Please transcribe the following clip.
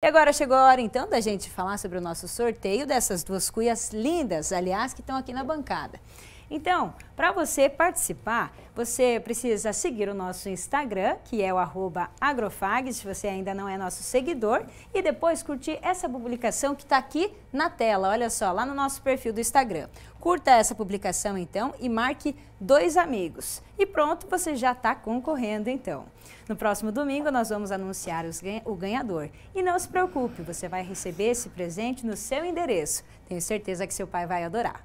E agora chegou a hora então da gente falar sobre o nosso sorteio dessas duas cuias lindas, aliás, que estão aqui na bancada. Então, para você participar, você precisa seguir o nosso Instagram, que é o agrofag, se você ainda não é nosso seguidor, e depois curtir essa publicação que está aqui na tela, olha só, lá no nosso perfil do Instagram. Curta essa publicação então e marque dois amigos. E pronto, você já está concorrendo então. No próximo domingo nós vamos anunciar o ganhador. E não se preocupe, você vai receber esse presente no seu endereço. Tenho certeza que seu pai vai adorar.